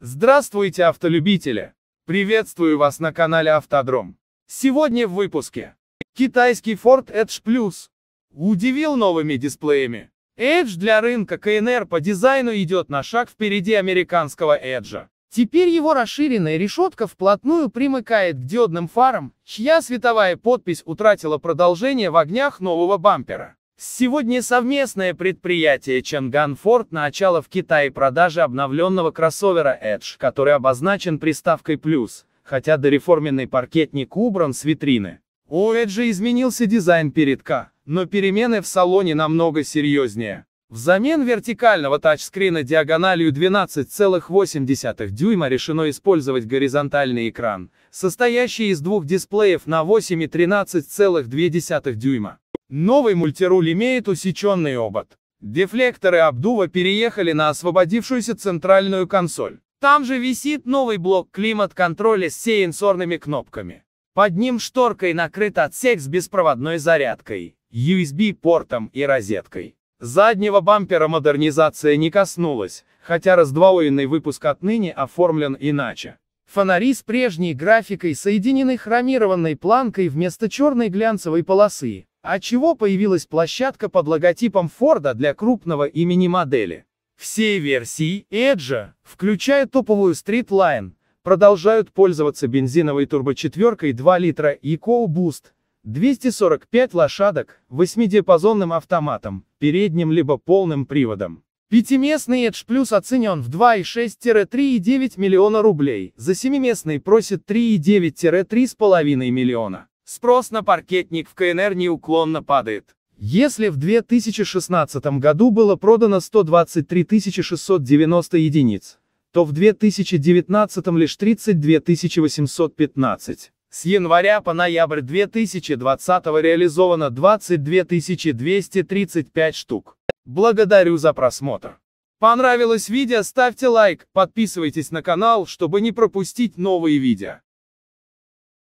Здравствуйте, автолюбители! Приветствую вас на канале Автодром. Сегодня в выпуске. Китайский Ford Edge Plus. Удивил новыми дисплеями. Edge для рынка КНР по дизайну идет на шаг впереди американского Edge. Теперь его расширенная решетка вплотную примыкает к диодным фарам, чья световая подпись утратила продолжение в огнях нового бампера. Сегодня совместное предприятие Чанган Форд начало в Китае продажи обновленного кроссовера Edge, который обозначен приставкой «плюс», хотя дореформенный паркетник убран с витрины. У Edge изменился дизайн передка, но перемены в салоне намного серьезнее. Взамен вертикального тачскрина диагональю 12,8 дюйма решено использовать горизонтальный экран, состоящий из двух дисплеев на 8 и 13,2 дюйма. Новый мультируль имеет усеченный обод. Дефлекторы обдува переехали на освободившуюся центральную консоль. Там же висит новый блок климат-контроля с сенсорными кнопками. Под ним шторкой накрыт отсек с беспроводной зарядкой, USB-портом и розеткой. Заднего бампера модернизация не коснулась, хотя раздвоенный выпуск отныне оформлен иначе. Фонари с прежней графикой соединены хромированной планкой вместо черной глянцевой полосы, Отчего а появилась площадка под логотипом Форда для крупного имени модели? Все версии Edge, включая топовую Streetline, продолжают пользоваться бензиновой турбочетверкой 2 литра EcoBoost, 245 лошадок, восьмидиапазонным автоматом, передним либо полным приводом. Пятиместный Edge Plus оценен в 2,6-3,9 миллиона рублей, за семиместный просит 3,9-3,5 миллиона. Спрос на паркетник в КНР неуклонно падает. Если в 2016 году было продано 123 690 единиц, то в 2019 лишь 32 815. С января по ноябрь 2020 реализовано 22 235 штук. Благодарю за просмотр. Понравилось видео, ставьте лайк, подписывайтесь на канал, чтобы не пропустить новые видео.